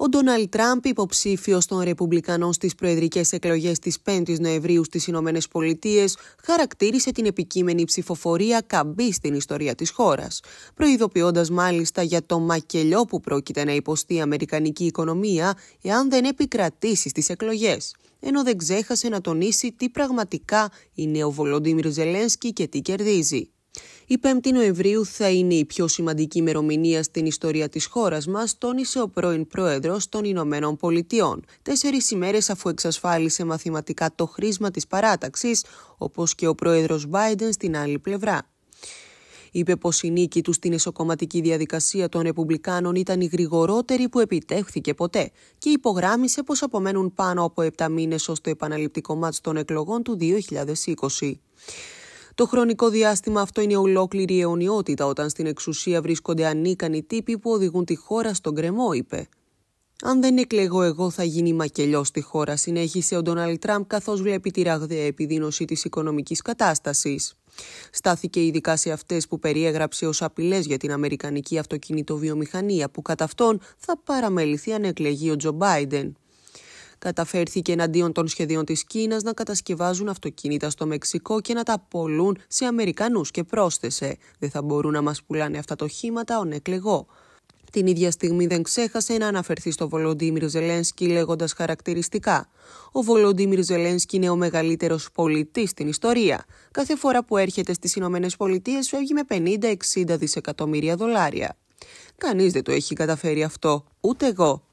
ο Ντόναλτ Τραμπ, υποψήφιος των Ρεπουμπλικανών στις προεδρικές εκλογές της 5η Νοεμβρίου στις Ηνωμένες Πολιτείες, χαρακτήρισε την επικείμενη ψηφοφορία καμπή στην ιστορία της χώρας, προειδοποιώντας μάλιστα για το μακελιό που πρόκειται να υποστεί η Αμερικανική οικονομία εάν δεν επικρατήσει στις εκλογές ενώ δεν ξέχασε να τονίσει τι πραγματικά είναι ο Βολοντίμιρ Ζελένσκι και τι κερδίζει. Η 5η Νοεμβρίου θα είναι η πιο σημαντική ημερομηνία στην ιστορία της χώρας μας, τόνισε ο πρώην πρόεδρος των Ηνωμένων Πολιτειών. Τέσσερις ημέρες αφού εξασφάλισε μαθηματικά το χρήσμα της παράταξης, όπως και ο πρόεδρος Βάιντεν στην άλλη πλευρά. Είπε πως η νίκη του στην εσωκομματική διαδικασία των Ρεπουμπλικάνων ήταν η γρηγορότερη που επιτέχθηκε ποτέ και υπογράμισε πως απομένουν πάνω από 7 μήνες ως το επαναληπτικό μάτ των εκλογών του 2020. Το χρονικό διάστημα αυτό είναι ολόκληρη η αιωνιότητα όταν στην εξουσία βρίσκονται ανίκανοι τύποι που οδηγούν τη χώρα στον κρεμό, είπε. Αν δεν εκλεγώ εγώ θα γίνει μακελιός στη χώρα, συνέχισε ο Ντόναλτ Τραμπ καθώς βλέπει τη ραγδαία επιδείνωση της οικονομικής κατάστασης. Στάθηκε ειδικά σε αυτές που περιέγραψε ως απειλές για την Αμερικανική αυτοκινητοβιομηχανία που κατά αυτόν θα παραμεληθεί αν εκλεγεί ο Τζο Μπάιντεν. Καταφέρθηκε εναντίον των σχεδίων της Κίνας να κατασκευάζουν αυτοκίνητα στο Μεξικό και να τα πολλούν σε Αμερικανούς και πρόσθεσε. Δεν θα μπορούν να μας πουλάνε αυτά τα οχήματα, ο νεκλεγό». Την ίδια στιγμή δεν ξέχασε να αναφερθεί στο Βολοντίμιρ Ζελένσκι λέγοντας χαρακτηριστικά. Ο Βολοντίμιρ Ζελένσκι είναι ο μεγαλύτερος πολιτής στην ιστορία. Κάθε φορά που έρχεται στις Ηνωμένες Πολιτείες φεύγει με 50-60 δισεκατομμύρια δολάρια. Κανείς δεν το έχει καταφέρει αυτό, ούτε εγώ,